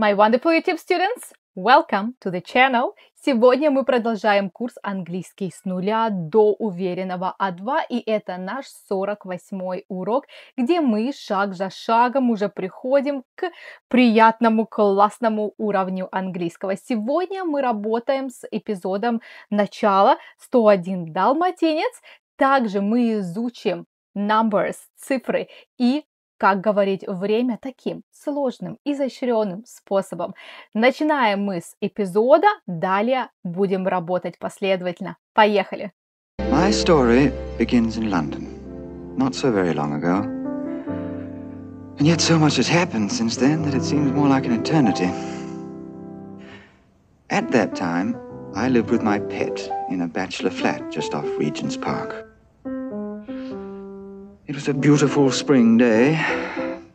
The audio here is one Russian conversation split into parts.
My wonderful YouTube students, welcome to the channel. Сегодня мы продолжаем курс английский с нуля до уверенного А2, и это наш 48 урок, где мы шаг за шагом уже приходим к приятному, классному уровню английского. Сегодня мы работаем с эпизодом начала 101 «Далматинец», также мы изучим numbers, цифры и как говорить время таким сложным, изощренным способом. Начинаем мы с эпизода, далее будем работать последовательно. Поехали! My story begins in London, not so very long ago. And yet so much has happened since then that it seems more like an eternity. At that time, I lived with my pet in a bachelor flat just off Regent's Park. It was a beautiful spring day.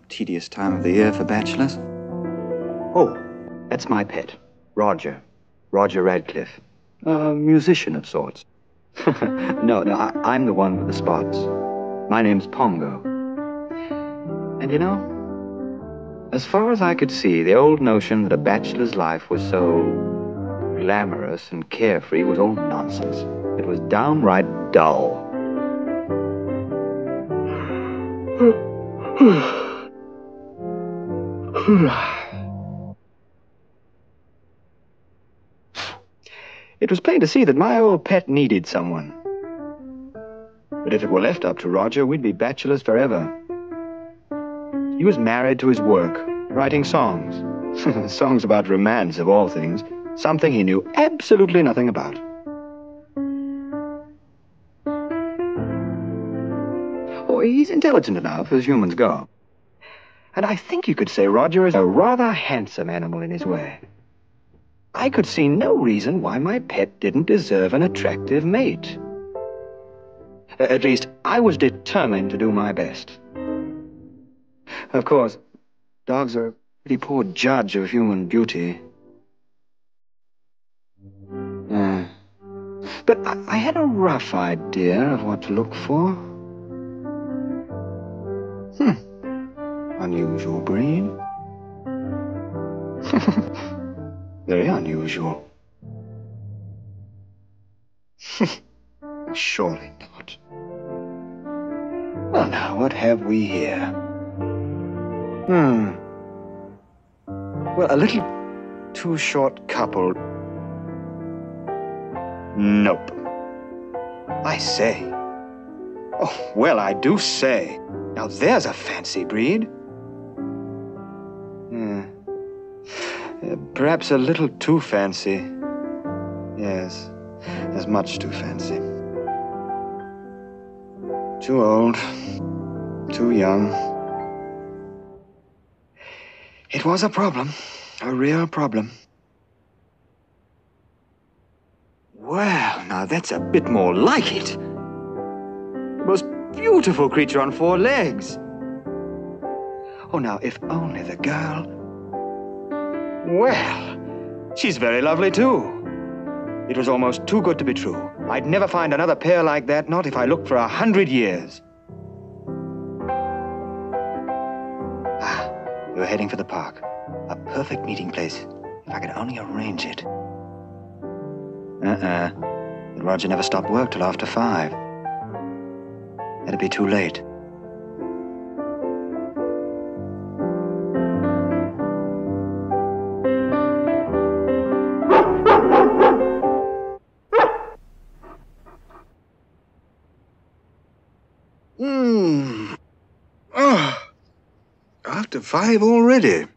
Tedious time of the year for bachelors. Oh, that's my pet, Roger. Roger Radcliffe. A musician of sorts. no, no, I, am the one with the spots. My name's Pongo. And you know, as far as I could see, the old notion that a bachelor's life was so glamorous and carefree was all nonsense. It was downright dull. It was plain to see that my old pet needed someone. But if it were left up to Roger, we'd be bachelors forever. He was married to his work, writing songs. songs about romance, of all things. Something he knew absolutely nothing about. he's intelligent enough as humans go. And I think you could say Roger is a rather handsome animal in his way. I could see no reason why my pet didn't deserve an attractive mate. At least, I was determined to do my best. Of course, dogs are a pretty poor judge of human beauty. Uh, but I, I had a rough idea of what to look for. Hmm. Unusual brain. Very unusual. Surely not. Well, now, what have we here? Hmm. Well, a little too short couple. Nope. I say. Oh, well, I do say. Now there's a fancy breed. Hmm. Uh, perhaps a little too fancy. Yes, as much too fancy. Too old, too young. It was a problem, a real problem. Well, now that's a bit more like it. Most beautiful creature on four legs. Oh, now, if only the girl. Well, she's very lovely, too. It was almost too good to be true. I'd never find another pair like that, not if I looked for a hundred years. Ah, we are heading for the park. A perfect meeting place, if I could only arrange it. Uh-uh. But Roger never stopped work till after five it would be too late. Mmm. after five already.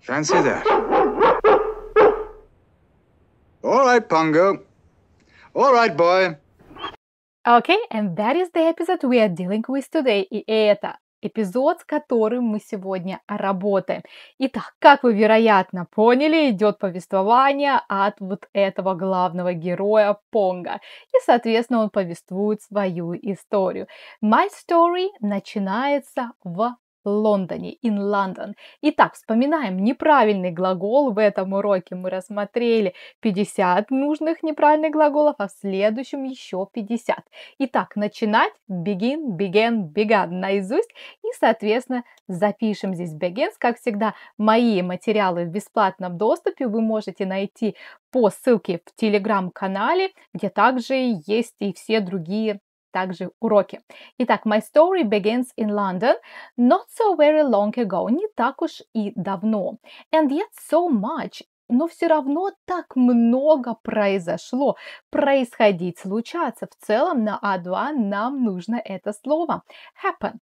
Fancy that. All right, Pongo. All right, boy. Okay, and that is the episode we are dealing with today. И это эпизод, с которым мы сегодня работаем. Итак, как вы, вероятно, поняли, идет повествование от вот этого главного героя Понга. И, соответственно, он повествует свою историю. My story начинается в Лондоне, in London. Итак, вспоминаем неправильный глагол. В этом уроке мы рассмотрели 50 нужных неправильных глаголов, а в следующем еще 50. Итак, начинать begin, begin, began наизусть. И, соответственно, запишем здесь begins. Как всегда, мои материалы в бесплатном доступе вы можете найти по ссылке в телеграм-канале, где также есть и все другие также уроки. Итак, my story begins in London not so very long ago, не так уж и давно. And yet so much но все равно так много произошло. Происходить, случаться. В целом на А2 нам нужно это слово. Happen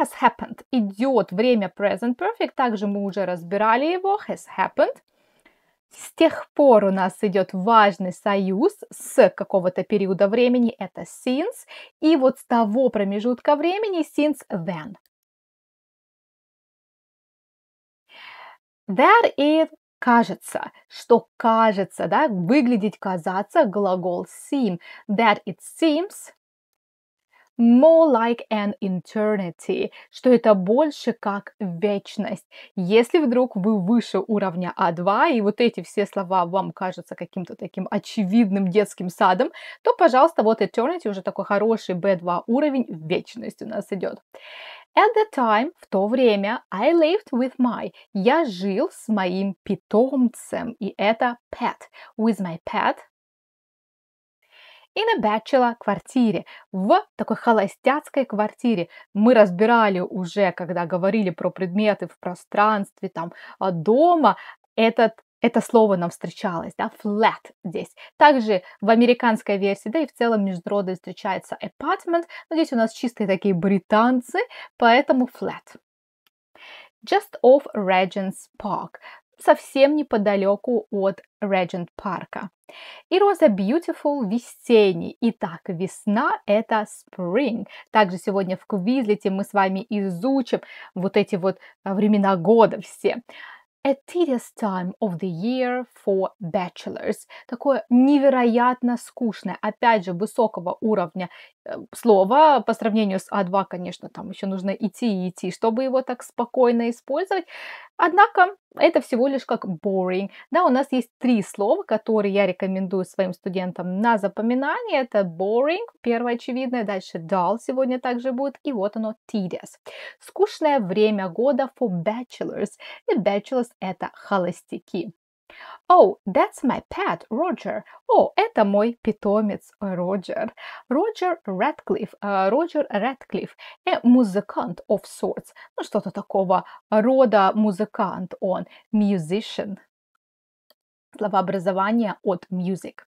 has happened. Идет время present perfect, также мы уже разбирали его, has happened. С тех пор у нас идет важный союз с какого-то периода времени, это since, и вот с того промежутка времени since then. There is кажется, что кажется, да, выглядеть казаться глагол seem. That it seems more like an eternity, что это больше как вечность. Если вдруг вы выше уровня А2, и вот эти все слова вам кажутся каким-то таким очевидным детским садом, то, пожалуйста, вот eternity уже такой хороший B2 уровень, вечность у нас идет. At the time, в то время, I lived with my. Я жил с моим питомцем, и это pet. With my pet и напячила квартире, в такой холостяцкой квартире. Мы разбирали уже, когда говорили про предметы в пространстве, там, а, дома, этот это слово нам встречалось, да, flat здесь. Также в американской версии, да и в целом международной встречается apartment, но здесь у нас чистые такие британцы, поэтому flat. Just off Regent's Park совсем неподалеку от Реджент парка. И роза Beautiful весенний. Итак, весна – это spring. Также сегодня в Квизлете мы с вами изучим вот эти вот времена года все. A tedious time of the year for bachelors. Такое невероятно скучное, опять же, высокого уровня э, слово по сравнению с А2, конечно, там еще нужно идти и идти, чтобы его так спокойно использовать. Однако это всего лишь как boring. Да, у нас есть три слова, которые я рекомендую своим студентам на запоминание. Это boring, первое очевидное, дальше dull сегодня также будет, и вот оно tedious. Скучное время года for bachelors. И bachelors это холостяки. Oh, that's my pet, Roger. О, oh, это мой питомец, Роджер. Роджер Редклифф. Э, Роджер Рэдклифф. Э, музыкант of sorts. Ну, что-то такого рода музыкант он. Musician. Словообразование от music.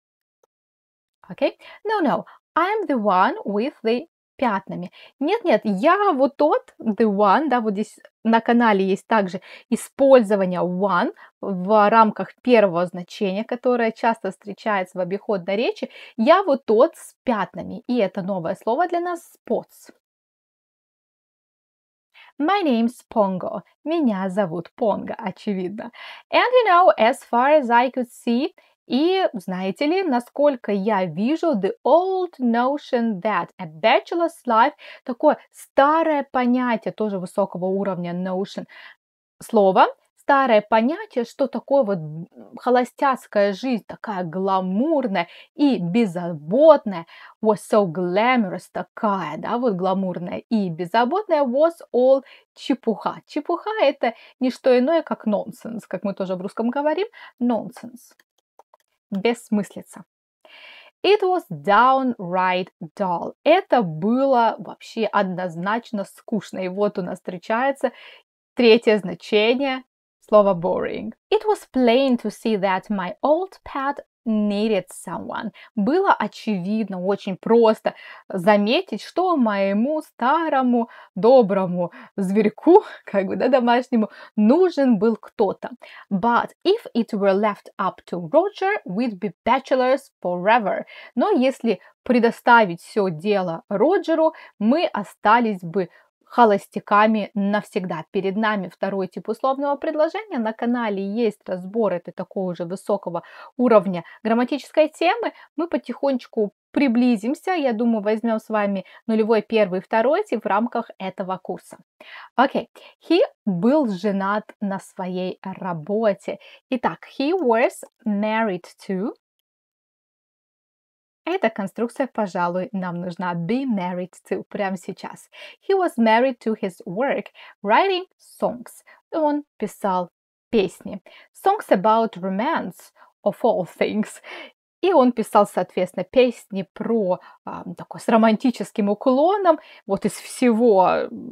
Okay? No, no. I'm the one with the пятнами. Нет-нет, я вот тот, the one, да, вот здесь на канале есть также использование one в рамках первого значения, которое часто встречается в обиходной речи. Я вот тот с пятнами, и это новое слово для нас spots. My name's Pongo. Меня зовут Понго, очевидно. And you know, as far as I could see, и знаете ли, насколько я вижу, the old notion that a bachelor's life, такое старое понятие тоже высокого уровня notion, слово, старое понятие, что такое вот холостяцкая жизнь, такая гламурная и беззаботная, was so glamorous, такая, да, вот гламурная и беззаботная, was all чепуха. Чепуха – это не что иное, как нонсенс, как мы тоже в русском говорим, нонсенс бессмыслица. It was downright dull. Это было вообще однозначно скучно. И вот у нас встречается третье значение слова boring. It was plain to see that my old pet needed someone. Было очевидно, очень просто заметить, что моему старому доброму зверьку, как бы, да, домашнему, нужен был кто-то. But if it were left up to Roger, we'd be bachelors forever. Но если предоставить все дело Роджеру, мы остались бы холостяками навсегда. Перед нами второй тип условного предложения. На канале есть разбор этой такого же высокого уровня грамматической темы. Мы потихонечку приблизимся, я думаю, возьмем с вами нулевой, первый, второй тип в рамках этого курса. Окей, okay. he был женат на своей работе. Итак, he was married to Эта конструкция, пожалуй, нам нужна be married to прямо сейчас. He was married to his work writing songs. Он писал песни. Songs about romance, of all things. И он писал, соответственно, песни про а, такой с романтическим уклоном, вот из всего,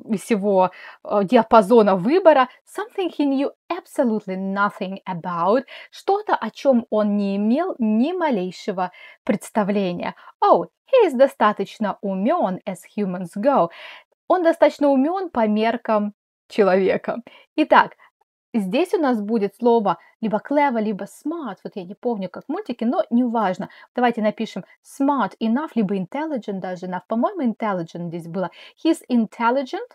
из всего а, диапазона выбора, something he knew absolutely nothing about, что-то, о чем он не имел ни малейшего представления. Oh, he is достаточно умен as humans go. Он достаточно умен по меркам человека. Итак, Здесь у нас будет слово либо clever, либо smart. Вот я не помню, как мультики, но неважно. Давайте напишем smart enough, либо intelligent даже enough. По-моему, intelligent здесь было. He's intelligent.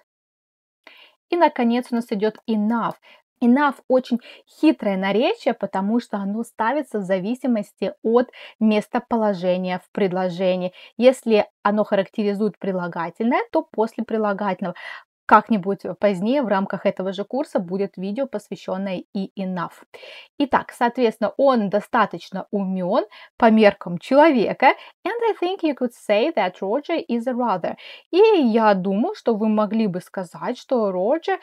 И, наконец, у нас идет enough. Enough очень хитрое наречие, потому что оно ставится в зависимости от местоположения в предложении. Если оно характеризует прилагательное, то после прилагательного. Как-нибудь позднее в рамках этого же курса будет видео, посвященное и enough. Итак, соответственно, он достаточно умен по меркам человека. And I think you could say that Roger is a rather. И я думаю, что вы могли бы сказать, что Роджер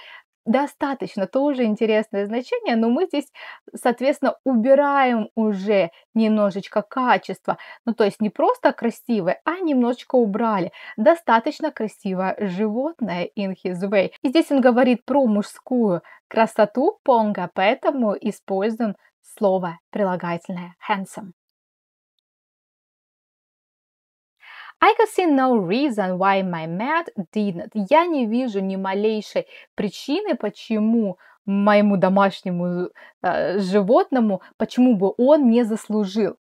достаточно тоже интересное значение, но мы здесь, соответственно, убираем уже немножечко качество. Ну, то есть не просто красивое, а немножечко убрали. Достаточно красивое животное in his way. И здесь он говорит про мужскую красоту понга, поэтому используем слово прилагательное handsome. I can see no reason why my mad didn't. Я не вижу ни малейшей причины, почему моему домашнему э, животному, почему бы он не заслужил.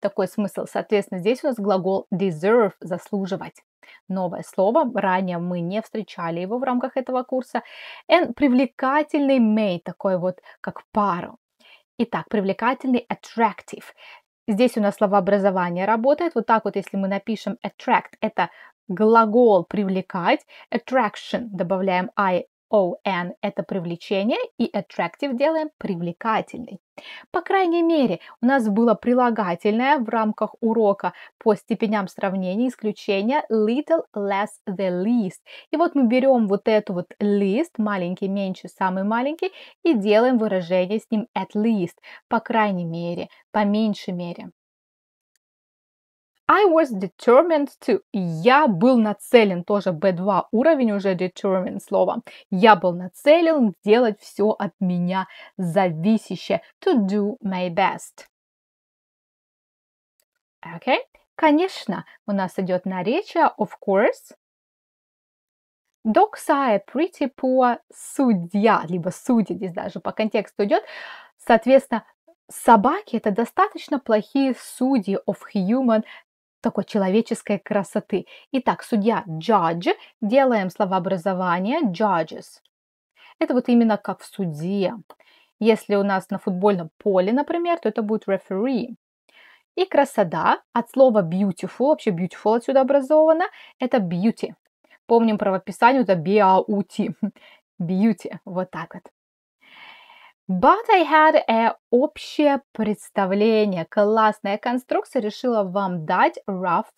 Такой смысл. Соответственно, здесь у нас глагол deserve – заслуживать. Новое слово, ранее мы не встречали его в рамках этого курса. And привлекательный may такой вот как пару. Итак, привлекательный attractive. Здесь у нас словообразование работает. Вот так вот, если мы напишем attract, это глагол привлекать. Attraction добавляем I O N это привлечение и attractive делаем привлекательный. По крайней мере, у нас было прилагательное в рамках урока по степеням сравнения исключения little less the least. И вот мы берем вот эту вот least, маленький меньше, самый маленький, и делаем выражение с ним at least, по крайней мере, по меньшей мере. I was determined to. Я был нацелен, тоже B2 уровень уже determined слово. Я был нацелен делать все от меня зависящее. To do my best. Okay? Конечно, у нас идет наречие of course. Dogs are pretty poor судья, либо судья здесь даже по контексту идет. Соответственно, собаки это достаточно плохие судьи of human такой человеческой красоты. Итак, судья judge, делаем словообразование judges. Это вот именно как в суде. Если у нас на футбольном поле, например, то это будет referee. И красота от слова beautiful, вообще beautiful отсюда образовано, это beauty. Помним правописание, это beauty. Beauty, вот так вот. But I had a общее представление. Классная конструкция решила вам дать rough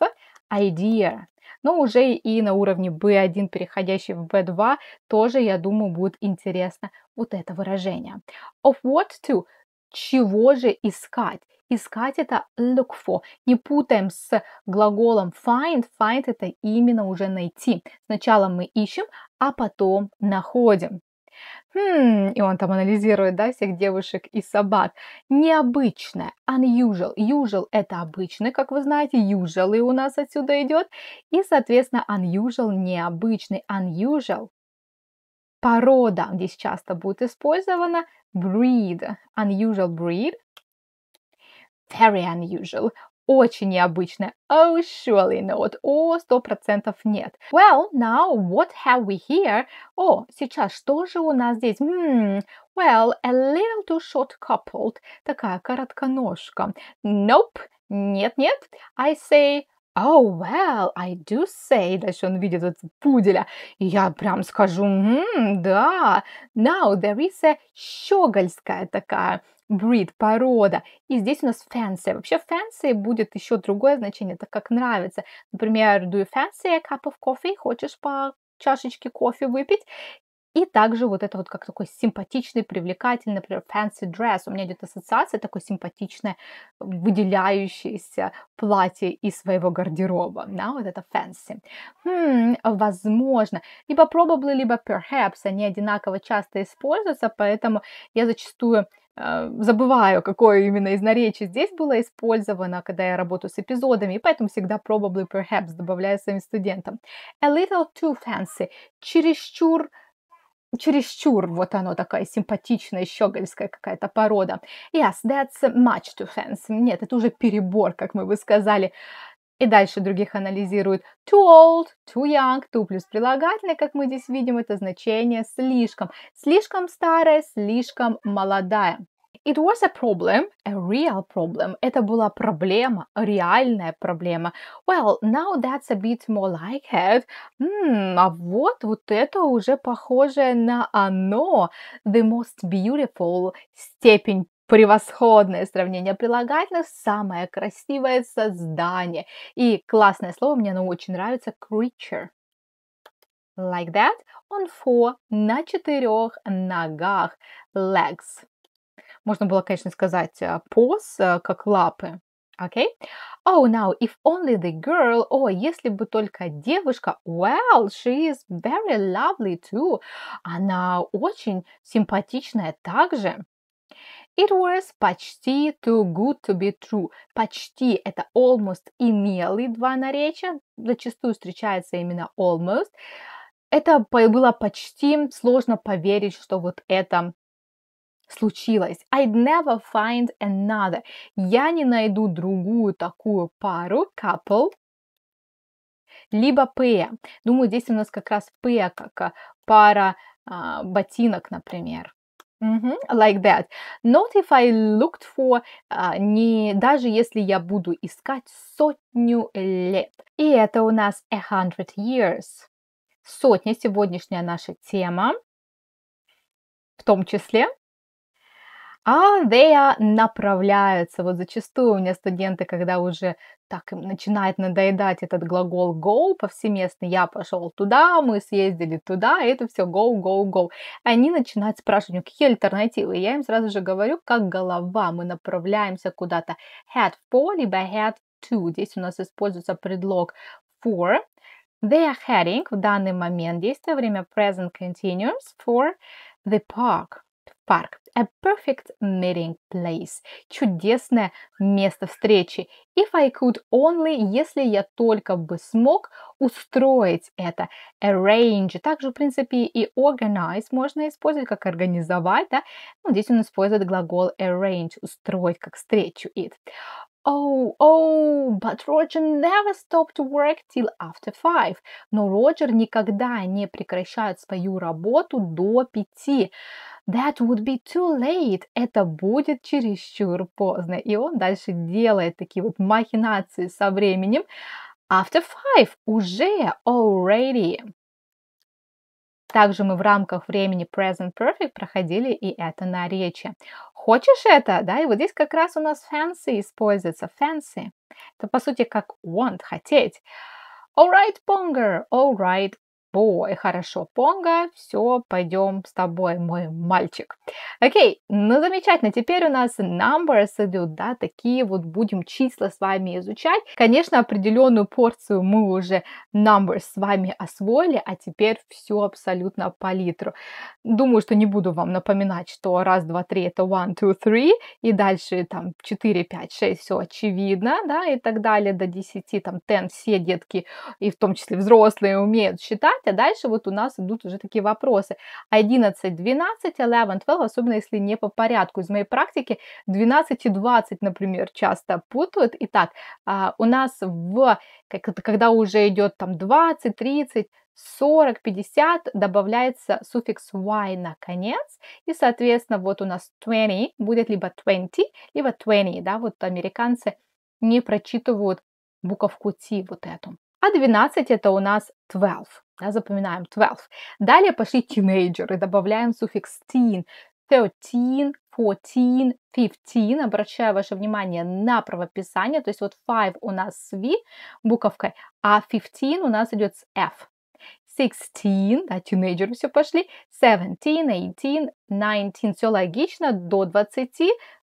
idea. Но уже и на уровне B1, переходящий в B2, тоже, я думаю, будет интересно вот это выражение. Of what to? Чего же искать? Искать это look for. Не путаем с глаголом find. Find это именно уже найти. Сначала мы ищем, а потом находим хм, и он там анализирует, да, всех девушек и собак. Необычное, unusual. Usual – это обычный, как вы знаете, usual и у нас отсюда идет. И, соответственно, unusual – необычный, unusual – порода, здесь часто будет использована breed, unusual breed, very unusual, очень необычное. А oh, surely not. О, сто процентов нет. Well, now what have we here? О, сейчас что же у нас здесь? Hmm, well, a little too short coupled. Такая коротконожка. Nope. Нет-нет. I say Oh, well, I do say. Дальше он видит вот пуделя. И я прям скажу, м-м, да. Now there is a щегольская такая breed, порода. И здесь у нас fancy. Вообще fancy будет еще другое значение, так как нравится. Например, do you fancy a cup of coffee? Хочешь по чашечке кофе выпить? И также вот это вот как такой симпатичный, привлекательный, например, fancy dress. У меня идет ассоциация такое симпатичное, выделяющееся платье из своего гардероба. Да, вот это fancy. Хм, возможно. Либо probably, либо perhaps. Они одинаково часто используются, поэтому я зачастую а, забываю, какое именно из наречий здесь было использовано, когда я работаю с эпизодами, и поэтому всегда probably, perhaps добавляю своим студентам. A little too fancy. Чересчур чересчур вот оно такая симпатичная щегольская какая-то порода. Yes, that's much too fancy. Нет, это уже перебор, как мы бы сказали. И дальше других анализируют too old, too young, too плюс прилагательное, как мы здесь видим, это значение слишком. Слишком старая, слишком молодая. It was a problem, a real problem. Это была проблема, реальная проблема. Well, now that's a bit more like it. Mm, а вот, вот это уже похоже на оно. The most beautiful степень превосходное сравнение прилагательных, самое красивое создание. И классное слово, мне оно очень нравится, creature. Like that, on four, на четырех ногах, legs. Можно было, конечно, сказать pose, э, э, как лапы. Okay? Oh, now, if only the girl, о, oh, если бы только девушка, well, she is very lovely too. Она очень симпатичная также. It was почти too good to be true. Почти – это almost и nearly два наречия. Зачастую встречается именно almost. Это было почти сложно поверить, что вот это случилось. I'd never find another. Я не найду другую такую пару, couple, либо P. Думаю, здесь у нас как раз P, как э, пара а, ботинок, например. Mm-hmm, like that. Not if I looked for, uh, не даже если я буду искать сотню лет. И это у нас a hundred years. Сотня сегодняшняя наша тема, в том числе а they а направляются. Вот зачастую у меня студенты, когда уже так им начинает надоедать этот глагол go повсеместно, я пошел туда, мы съездили туда, и это все go, go, go. Они начинают спрашивать, какие альтернативы? я им сразу же говорю, как голова, мы направляемся куда-то head for, либо head to. Здесь у нас используется предлог for, They are heading в данный момент действие время present continuous for the park парк. A perfect meeting place. Чудесное место встречи. If I could only, если я только бы смог устроить это. Arrange. Также, в принципе, и organize можно использовать как организовать, да. Ну, здесь он использует глагол arrange, устроить как встречу it. Oh, oh, but Roger never stopped work till after five. Но Роджер никогда не прекращает свою работу до пяти. That would be too late. Это будет чересчур поздно. И он дальше делает такие вот махинации со временем. After five. Уже. Already. Также мы в рамках времени Present Perfect проходили и это на речи. Хочешь это? Да, и вот здесь как раз у нас fancy используется. Fancy. Это по сути как want, хотеть. All Alright, Ponger, right. И хорошо, Понга, все, пойдем с тобой, мой мальчик. Окей, ну замечательно, теперь у нас numbers идут, да, такие вот будем числа с вами изучать. Конечно, определенную порцию мы уже numbers с вами освоили, а теперь все абсолютно по литру. Думаю, что не буду вам напоминать, что раз, два, три это one, two, three, и дальше там 4, 5, 6, все очевидно, да, и так далее, до 10, там 10 все детки, и в том числе взрослые умеют считать а дальше вот у нас идут уже такие вопросы. 11, 12, 11, 12, особенно если не по порядку. Из моей практики 12 и 20, например, часто путают. Итак, а, у нас в, когда уже идет там 20, 30, 40, 50 добавляется суффикс y на конец, и, соответственно, вот у нас 20 будет либо 20, либо 20, да, вот американцы не прочитывают буковку T вот эту. А 12 это у нас 12 да, запоминаем 12. Далее пошли teenager и добавляем суффикс teen. 13, 14, 15. Обращаю ваше внимание на правописание. То есть вот 5 у нас с V буковкой, а 15 у нас идет с F. 16, да, тинейджеры все пошли, 17, 18, 19, все логично, до 20,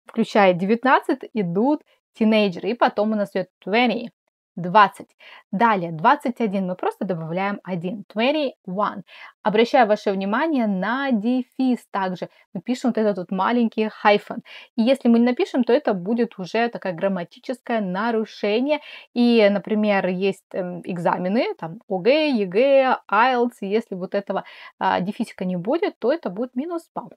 включая 19, идут тинейджеры, и потом у нас идет 20, 20. Далее, 21 мы просто добавляем 1. 21. Обращаю ваше внимание на дефис также. Мы пишем вот этот вот маленький хайфон. И если мы не напишем, то это будет уже такое грамматическое нарушение. И, например, есть эм, экзамены, там ОГЭ, ЕГЭ, IELTS. Если вот этого э, а, дефисика не будет, то это будет минус балл.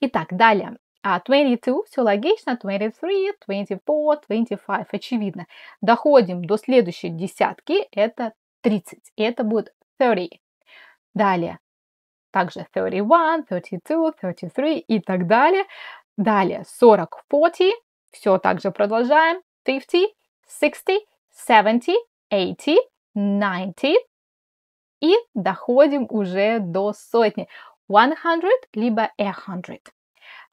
Итак, далее. А 22, все логично, 23, 24, 25, очевидно. Доходим до следующей десятки, это 30. это будет 30. Далее. Также 31, 32, 33 и так далее. Далее 40, 40. Все также продолжаем. 50, 60, 70, 80, 90. И доходим уже до сотни. 100, либо 100.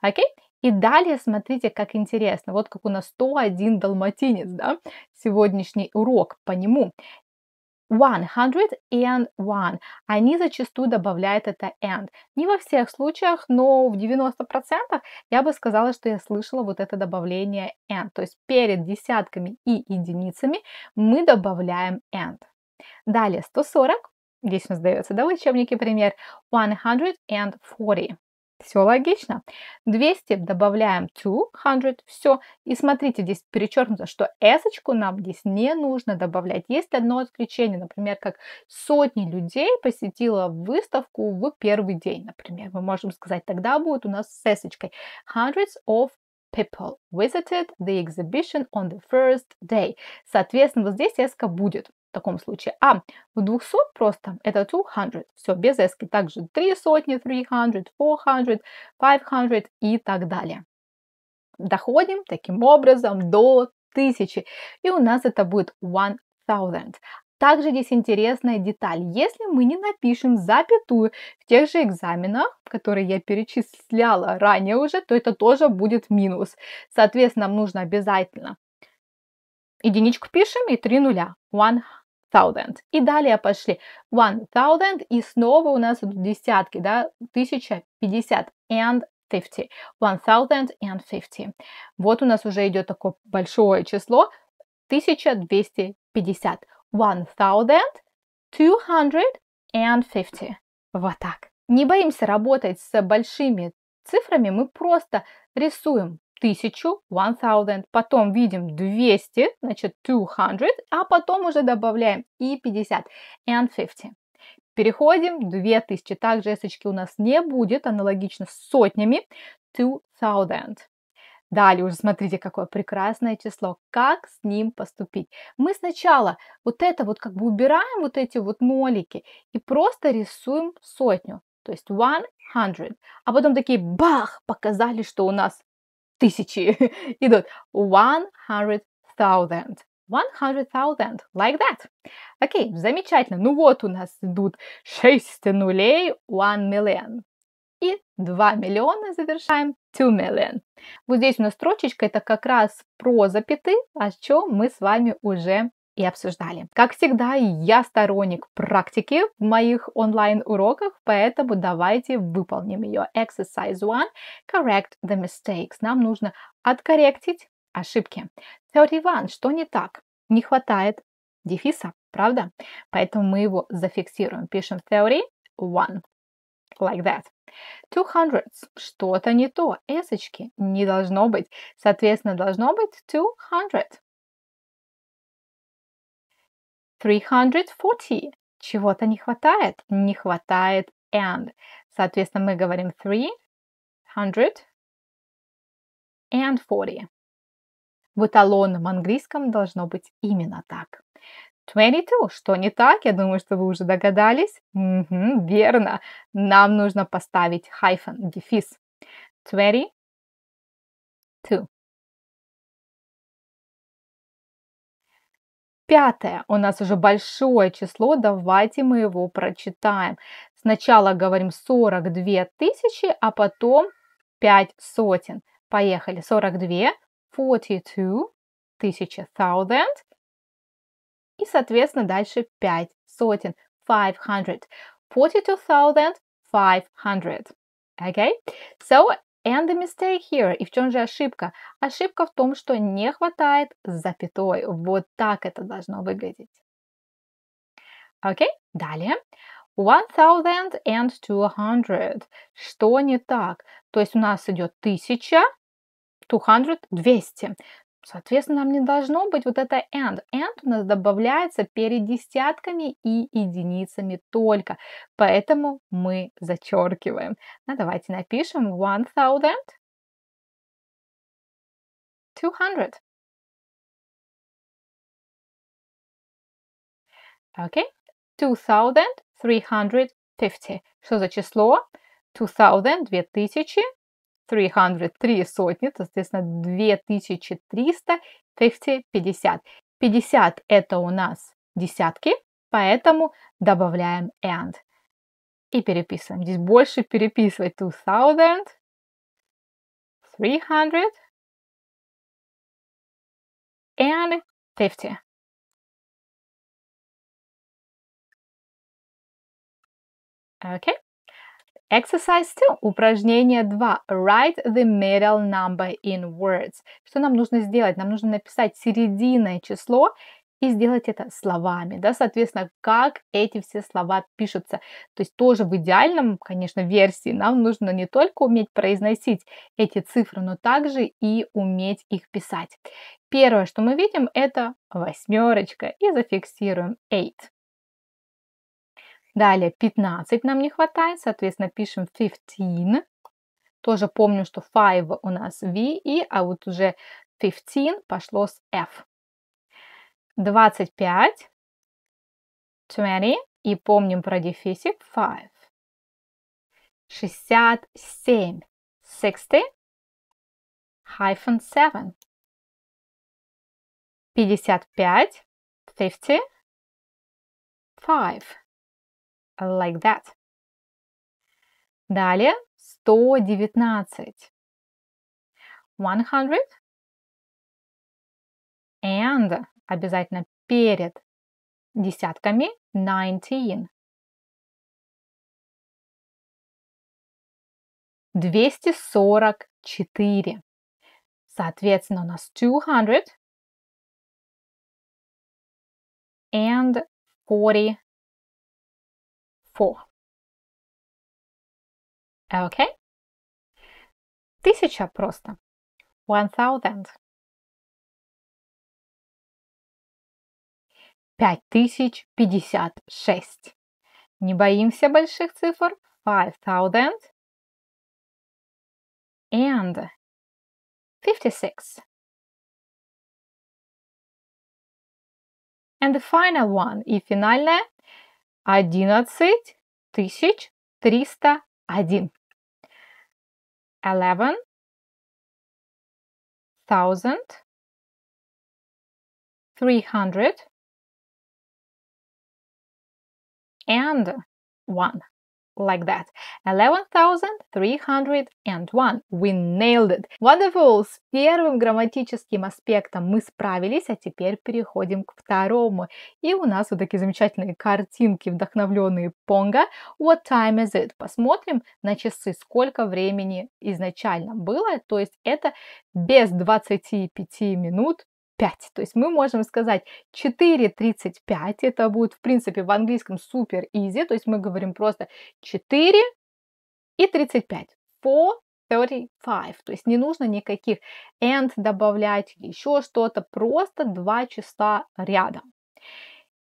Окей? И далее смотрите, как интересно. Вот как у нас 101 далматинец, да? Сегодняшний урок по нему. 100 and 1. Они зачастую добавляют это and. Не во всех случаях, но в 90% я бы сказала, что я слышала вот это добавление and. То есть перед десятками и единицами мы добавляем and. Далее 140. Здесь у нас дается, да, в учебнике пример. 140. Все логично. 200 добавляем to, 100, все. И смотрите, здесь перечеркнуто, что s нам здесь не нужно добавлять. Есть одно исключение, например, как сотни людей посетила выставку в первый день, например. Мы можем сказать, тогда будет у нас с s -очкой. Hundreds of people visited the exhibition on the first day. Соответственно, вот здесь s будет в таком случае. А в 200 просто это 200, все, без s. Также 3 сотни, 300, 400, 500 и так далее. Доходим таким образом до 1000. И у нас это будет 1000. Также здесь интересная деталь. Если мы не напишем запятую в тех же экзаменах, которые я перечисляла ранее уже, то это тоже будет минус. Соответственно, нам нужно обязательно единичку пишем и три нуля. One thousand. И далее пошли one thousand, и снова у нас идут десятки, да, тысяча, пятьдесят, and fifty. One thousand and fifty. Вот у нас уже идет такое большое число, 1250. One thousand, two hundred and fifty. Вот так. Не боимся работать с большими цифрами, мы просто рисуем 1000, 1000, потом видим 200, значит 200, а потом уже добавляем и 50, and 50. Переходим, 2000, также s у нас не будет, аналогично с сотнями, 2000. Далее уже смотрите, какое прекрасное число. Как с ним поступить? Мы сначала вот это вот как бы убираем, вот эти вот нолики, и просто рисуем сотню, то есть 100. А потом такие бах, показали, что у нас тысячи идут. One hundred thousand. One hundred thousand. Like that. Окей, okay, замечательно. Ну вот у нас идут шесть нулей. One million. И 2 миллиона завершаем 2 million. Вот здесь у нас строчечка, это как раз про запятые, о чем мы с вами уже и обсуждали. Как всегда, я сторонник практики в моих онлайн-уроках, поэтому давайте выполним ее. Exercise one. Correct the mistakes. Нам нужно откорректить ошибки. 31. Что не так? Не хватает дефиса, правда? Поэтому мы его зафиксируем. Пишем 31. Like that. Two hundreds. Что-то не то. Эсочки не должно быть. Соответственно, должно быть two hundred. 340. Чего-то не хватает. Не хватает and. Соответственно, мы говорим 300 and 40. В эталонном английском должно быть именно так. 22. Что не так? Я думаю, что вы уже догадались. Угу, верно. Нам нужно поставить hyphen, дефис. 22. Пятое. У нас уже большое число, давайте мы его прочитаем. Сначала говорим 42 тысячи, а потом 5 сотен. Поехали. 42, 42, 1000, thousand. И, соответственно, дальше 5 сотен. 500. 42,500. Okay? So And the mistake here. И в чем же ошибка? Ошибка в том, что не хватает запятой. Вот так это должно выглядеть. Окей, okay? далее. thousand and two hundred. Что не так? То есть у нас идет тысяча, two hundred, двести. Соответственно, нам не должно быть вот это and. And у нас добавляется перед десятками и единицами только. Поэтому мы зачеркиваем. Ну, давайте напишем one thousand, two hundred. Окей? Two thousand three hundred fifty. Что за число? Two thousand, две тысячи, 300, 3 сотни, соответственно, 2300, 50, 50. 50 это у нас десятки, поэтому добавляем and. И переписываем. Здесь больше переписывать 2000, 300 and 50. Okay. Exercise 2, упражнение 2. Write the middle number in words. Что нам нужно сделать? Нам нужно написать серединное число и сделать это словами, да, соответственно, как эти все слова пишутся. То есть тоже в идеальном, конечно, версии нам нужно не только уметь произносить эти цифры, но также и уметь их писать. Первое, что мы видим, это восьмерочка и зафиксируем 8. Далее 15 нам не хватает, соответственно, пишем 15. Тоже помню, что 5 у нас VE, а вот уже 15 пошло с F. 25, 20, и помним про дефисик 5. 67, 60, hyphen 7. 55, 50, 5 like that. Далее 119. 100. And обязательно перед десятками 19. 244. Соответственно, у нас 200 and 40 four. Okay? Тысяча просто. One thousand. Пять тысяч пятьдесят шесть. Не боимся больших цифр. Five thousand. And fifty-six. And the final one. И финальная Eleven thousand three hundred one. тысяч триста один. Eleven thousand three hundred and one. like that. 11,301. We nailed it. Wonderful! С первым грамматическим аспектом мы справились, а теперь переходим к второму. И у нас вот такие замечательные картинки, вдохновленные Понга. What time is it? Посмотрим на часы, сколько времени изначально было. То есть это без 25 минут 5. То есть мы можем сказать 4.35, это будет, в принципе, в английском супер easy, то есть мы говорим просто 4 и 35. 4.35, то есть не нужно никаких and добавлять или еще что-то, просто два числа рядом.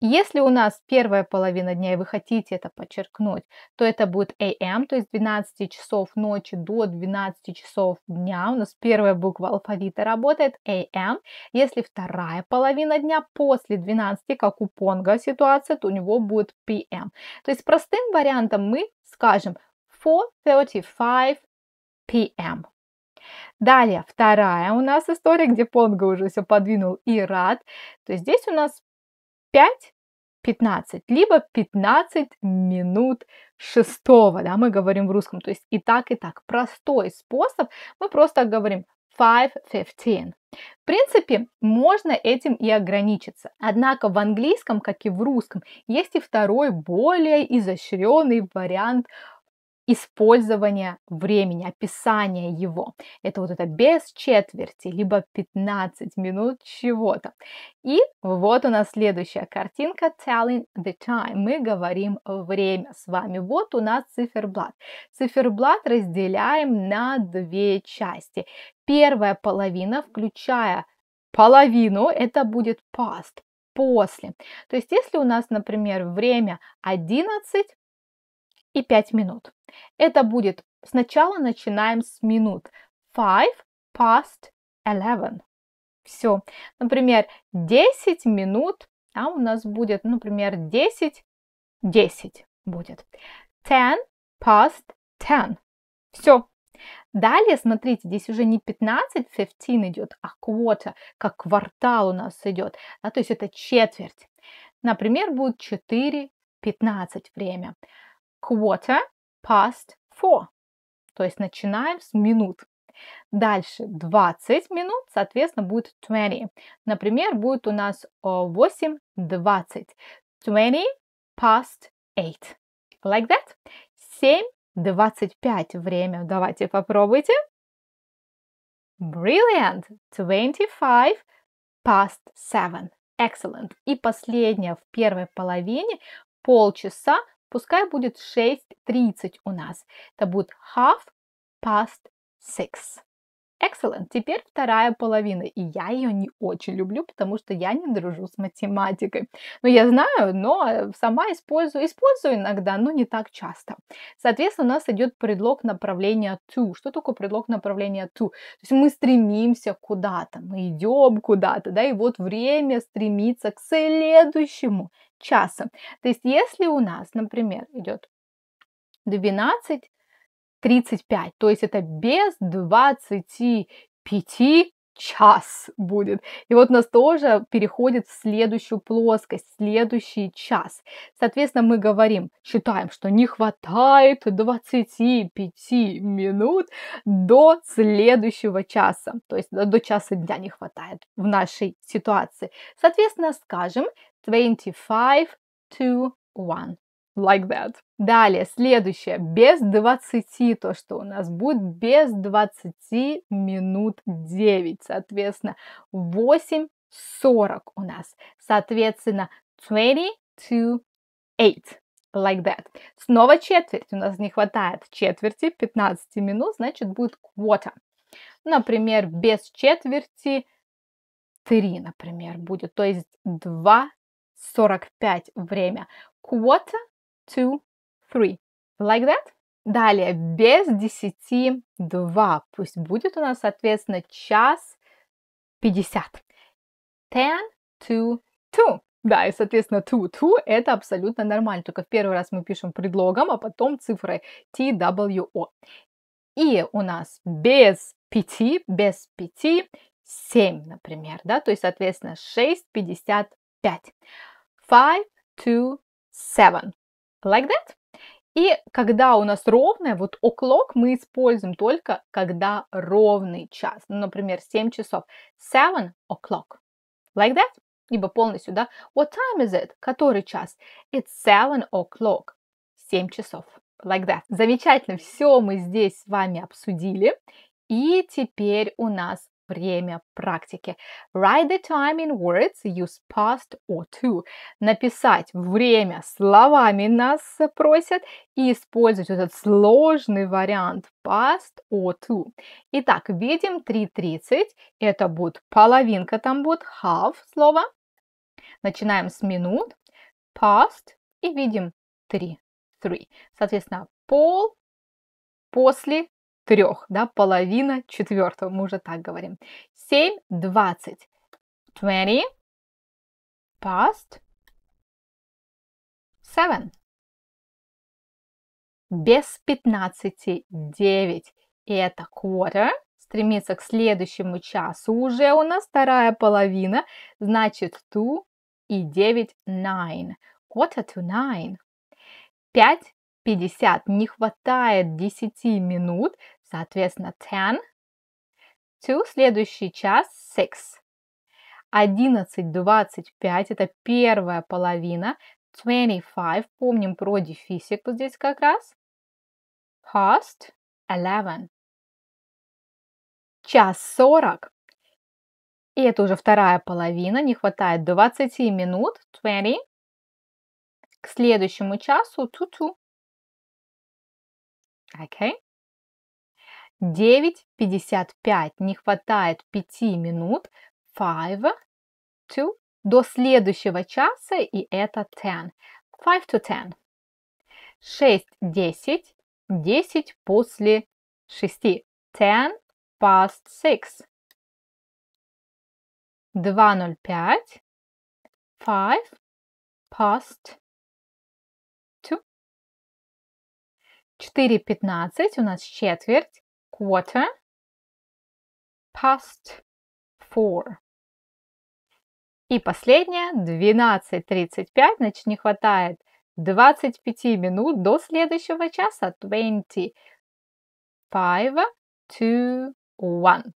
Если у нас первая половина дня, и вы хотите это подчеркнуть, то это будет AM, то есть 12 часов ночи до 12 часов дня. У нас первая буква алфавита работает AM. Если вторая половина дня после 12, как у Понга ситуация, то у него будет PM. То есть простым вариантом мы скажем 4.35 PM. Далее, вторая у нас история, где Понга уже все подвинул и рад. То есть здесь у нас 5 15, либо 15 минут шестого, да, мы говорим в русском, то есть и так, и так. Простой способ, мы просто говорим 5.15. В принципе, можно этим и ограничиться. Однако в английском, как и в русском, есть и второй, более изощренный вариант использования времени, описания его. Это вот это без четверти, либо 15 минут чего-то. И вот у нас следующая картинка telling the time. Мы говорим время с вами. Вот у нас циферблат. Циферблат разделяем на две части. Первая половина, включая половину, это будет past, после. То есть, если у нас, например, время 11, и 5 минут. Это будет сначала начинаем с минут. Five past eleven. Все. Например, 10 минут, а у нас будет, например, 10, 10 будет. Ten past ten. Все. Далее, смотрите, здесь уже не 15, 15 идет, а квота, как квартал у нас идет. Да, то есть это четверть. Например, будет 4, 15 время quarter past four. То есть начинаем с минут. Дальше 20 минут, соответственно, будет 20. Например, будет у нас 8.20. Э, 20 past 8. Like that. 7.25 время. Давайте попробуйте. Brilliant. 25 past 7. Excellent. И последнее в первой половине полчаса Пускай будет 6.30 у нас. Это будет half past six. Excellent. Теперь вторая половина, и я ее не очень люблю, потому что я не дружу с математикой. Но ну, я знаю, но э, сама использую, использую иногда, но не так часто. Соответственно, у нас идет предлог направления to. Что такое предлог направления to? То есть мы стремимся куда-то, мы идем куда-то, да, и вот время стремится к следующему часа. То есть если у нас, например, идет 12.35, то есть это без 25 час будет. И вот нас тоже переходит в следующую плоскость, следующий час. Соответственно, мы говорим, считаем, что не хватает 25 минут до следующего часа. То есть э, до часа дня не хватает в нашей ситуации. Соответственно, скажем 25 to 1 like that. Далее, следующее, без 20, то, что у нас будет, без 20 минут 9, соответственно, 8.40 у нас, соответственно, 20 to 8 like that. Снова четверть. У нас не хватает четверти, 15 минут, значит будет квота. Например, без четверти 3, например, будет. То есть 2.45 время. Квота two, three. Like that? Далее, без десяти два. Пусть будет у нас, соответственно, час пятьдесят. Ten to two. Да, и, соответственно, to, to – это абсолютно нормально. Только в первый раз мы пишем предлогом, а потом цифрой two. И у нас без пяти, без пяти – семь, например, да, то есть, соответственно, шесть пятьдесят пять. Five to seven like that. И когда у нас ровное, вот o'clock мы используем только когда ровный час. Ну, например, 7 часов. Seven o'clock. Like that. Ибо полностью, да? What time is it? Который час? It's seven o'clock. 7 часов. Like that. Замечательно. Все мы здесь с вами обсудили. И теперь у нас время практики. Write the time in words, use past or to. Написать время словами нас просят и использовать этот сложный вариант past or to. Итак, видим 3.30. Это будет половинка, там будет half слово. Начинаем с минут, past и видим 3. Three. Соответственно, пол, после, трех, да, половина четвертого, мы уже так говорим. семь двадцать twenty past seven Без пятнадцати девять И это quarter. Стремится к следующему часу уже у нас вторая половина. Значит, two и девять nine Quarter to nine пять 50 не хватает 10 минут, соответственно, 10. To следующий час 6. 11.25 это первая половина. 25, помним про дефисик вот здесь как раз. Past 11. Час 40. И это уже вторая половина, не хватает 20 минут, 20. К следующему часу, ту-ту. Окей. Okay. 9.55. Не хватает 5 минут. 5 to до следующего часа, и это 10. 5 to 10. 6.10. 10 после 6. 10 past 6. 2.05. 5 past 4.15 у нас четверть, quarter, past four. И последнее, 12.35, значит не хватает 25 минут до следующего часа, 25 to 1.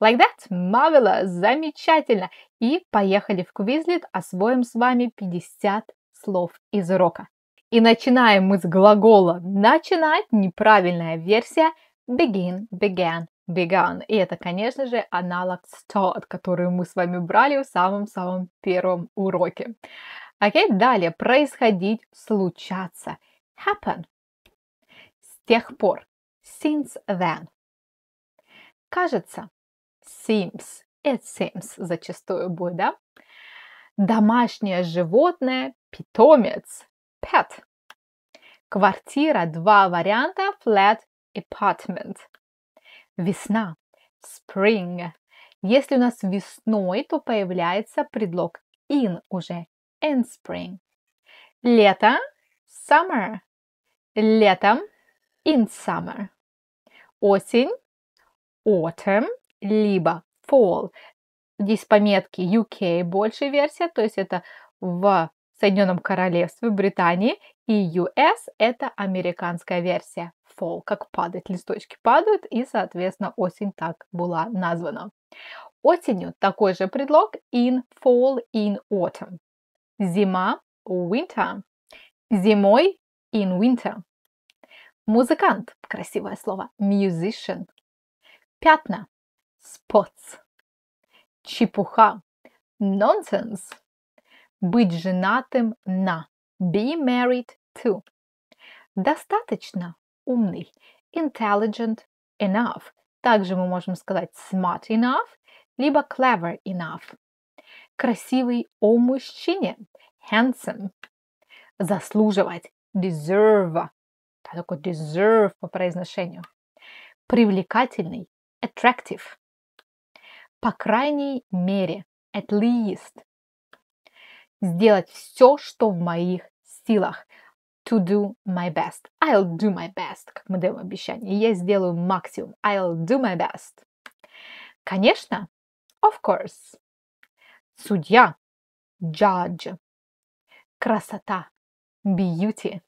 Like that? Marvelous! Замечательно! И поехали в Quizlet, освоим с вами 50 слов из урока. И начинаем мы с глагола «начинать». Неправильная версия begin, began, began. И это, конечно же, аналог start, который мы с вами брали в самом-самом первом уроке. Окей, далее. Происходить, случаться. Happen. С тех пор. Since then. Кажется. Seems. It seems зачастую будет, да? Домашнее животное, питомец pet. Квартира, два варианта, flat, apartment. Весна, spring. Если у нас весной, то появляется предлог in уже, in spring. Лето, summer. Летом, in summer. Осень, autumn, либо fall. Здесь пометки UK большая версия, то есть это в Соединенном Королевстве, Британии и US – это американская версия. Fall, как падать, листочки падают, и, соответственно, осень так была названа. Осенью такой же предлог in fall, in autumn. Зима – winter. Зимой – in winter. Музыкант – красивое слово, musician. Пятна – spots. Чепуха – nonsense быть женатым на. Be married to. Достаточно умный. Intelligent enough. Также мы можем сказать smart enough, либо clever enough. Красивый о мужчине. Handsome. Заслуживать. Deserve. Это такой deserve по произношению. Привлекательный. Attractive. По крайней мере. At least сделать все, что в моих силах. To do my best. I'll do my best, как мы даем обещание. Я сделаю максимум. I'll do my best. Конечно, of course. Судья, judge. Красота, beauty.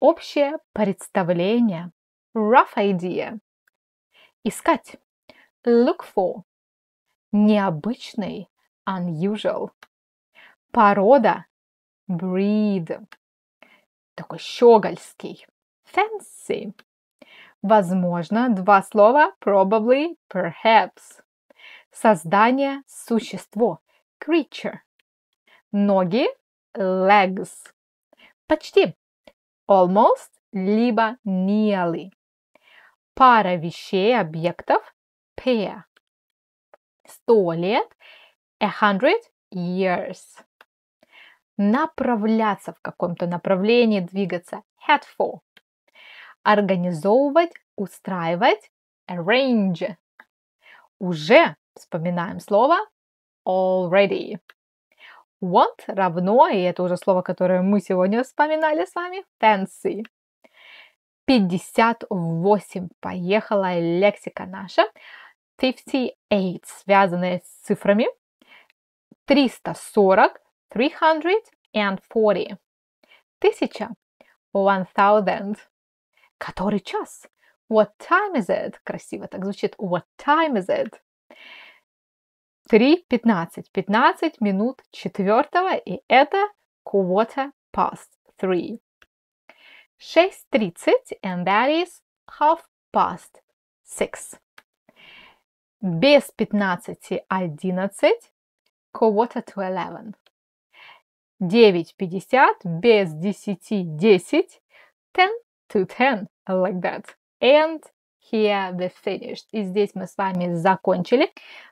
Общее представление, rough idea. Искать, look for. Необычный, unusual порода breed, такой щегольский, fancy. Возможно, два слова probably, perhaps. Создание, существо, creature. Ноги, legs. Почти, almost, либо nearly. Пара вещей, объектов, pair. Сто лет, a hundred years направляться в каком-то направлении, двигаться, head for. Организовывать, устраивать, arrange. Уже вспоминаем слово already. Want равно, и это уже слово, которое мы сегодня вспоминали с вами, fancy. 58. Поехала лексика наша. 58, связанная с цифрами. 340, three hundred and forty. Тысяча. One thousand. Который час? What time is it? Красиво так звучит. What time is it? 3.15. 15 минут четвертого, и это quarter past three. 6.30, and that is half past six. Без 15 11, quarter to eleven. 9.50 без 10 10. 10 to ten like that. And here we finished. И здесь мы с вами закончили.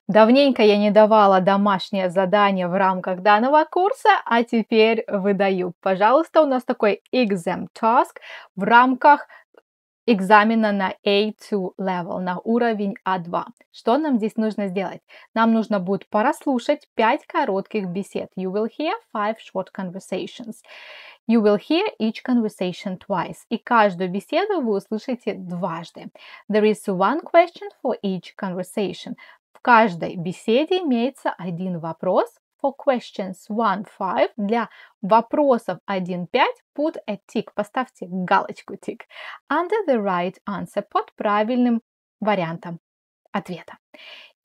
Давненько я не давала домашнее задание в рамках данного курса, а теперь выдаю. Пожалуйста, у нас такой exam task в рамках экзамена на A2 level, на уровень А2. Что нам здесь нужно сделать? Нам нужно будет прослушать 5 коротких бесед. You will hear 5 short conversations. You will hear each conversation twice. И каждую беседу вы услышите дважды. There is one question for each conversation. В каждой беседе имеется один вопрос, For questions 1-5 для вопросов 1-5 put a tick, поставьте галочку tick, under the right answer под правильным вариантом ответа.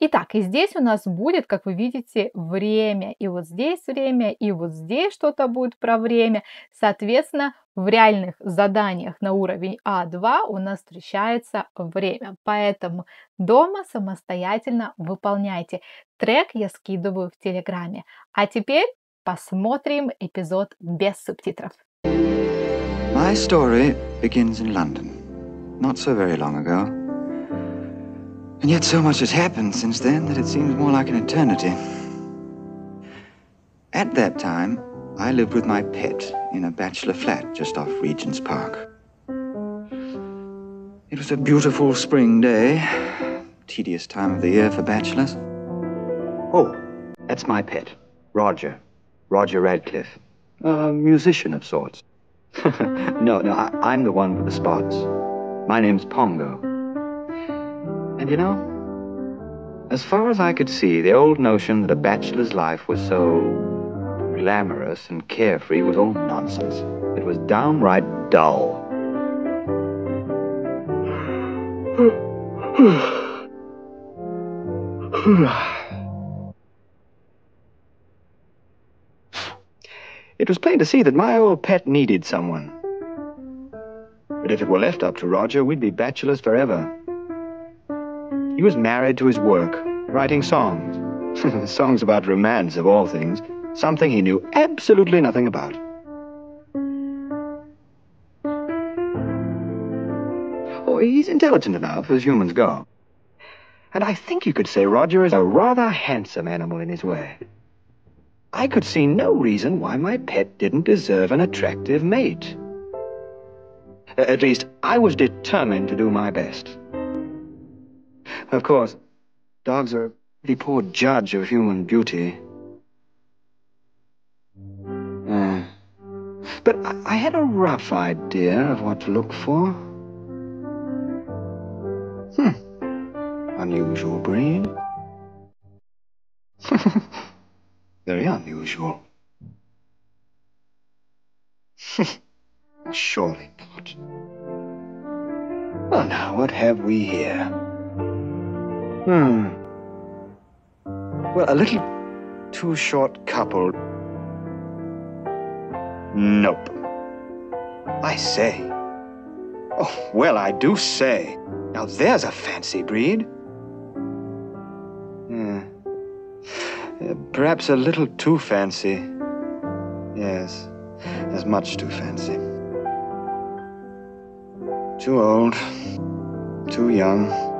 Итак, и здесь у нас будет, как вы видите, время. И вот здесь время, и вот здесь что-то будет про время. Соответственно, в реальных заданиях на уровень А2 у нас встречается время. Поэтому дома самостоятельно выполняйте. Трек я скидываю в Телеграме. А теперь посмотрим эпизод без субтитров. My story begins in London, not so very long ago. And yet so much has happened since then that it seems more like an eternity. At that time, I lived with my pet in a bachelor flat just off Regent's Park. It was a beautiful spring day, tedious time of the year for bachelors. Oh, that's my pet, Roger. Roger Radcliffe, a musician of sorts. no, no, I, am the one with the spots. My name's Pongo. And you know, as far as I could see, the old notion that a bachelor's life was so glamorous and carefree was all nonsense. It was downright dull. It was plain to see that my old pet needed someone. But if it were left up to Roger, we'd be bachelors forever. He was married to his work, writing songs. songs about romance, of all things. Something he knew absolutely nothing about. Oh, he's intelligent enough, as humans go. And I think you could say Roger is a rather handsome animal in his way. I could see no reason why my pet didn't deserve an attractive mate. At least, I was determined to do my best. Of course, dogs are the poor judge of human beauty. Uh, but I, I had a rough idea of what to look for. Hmm. Unusual breed. Very unusual. Surely not. Well, now, what have we here? Hmm. Well, a little too short coupled. Nope. I say. Oh, well, I do say. Now there's a fancy breed. Yeah. Perhaps a little too fancy. Yes, as much too fancy. Too old, too young.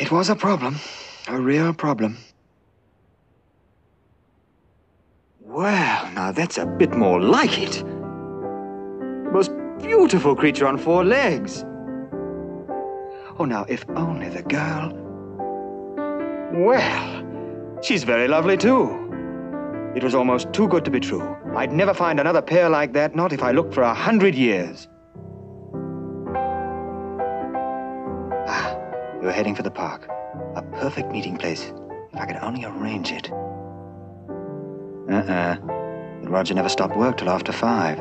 It was a problem, a real problem. Well, now that's a bit more like it. Most beautiful creature on four legs. Oh, now, if only the girl... Well, she's very lovely, too. It was almost too good to be true. I'd never find another pair like that, not if I looked for a hundred years. We were heading for the park. A perfect meeting place, if I could only arrange it. Uh-uh. But Roger never stopped work till after five.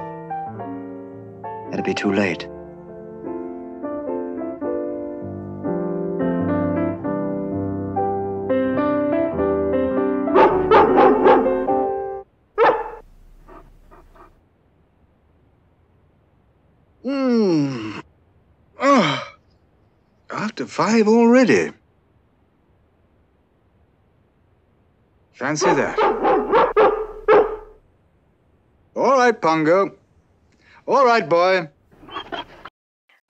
It'd be too late. five already. Fancy that. All right, Pongo. All right, boy.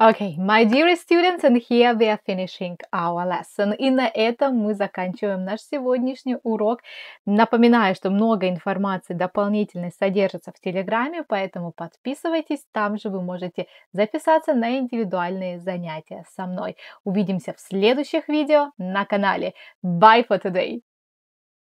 Okay, my dearest students, and here we are finishing our lesson. И на этом мы заканчиваем наш сегодняшний урок. Напоминаю, что много информации дополнительной содержится в Телеграме, поэтому подписывайтесь, там же вы можете записаться на индивидуальные занятия со мной. Увидимся в следующих видео на канале. Bye for today!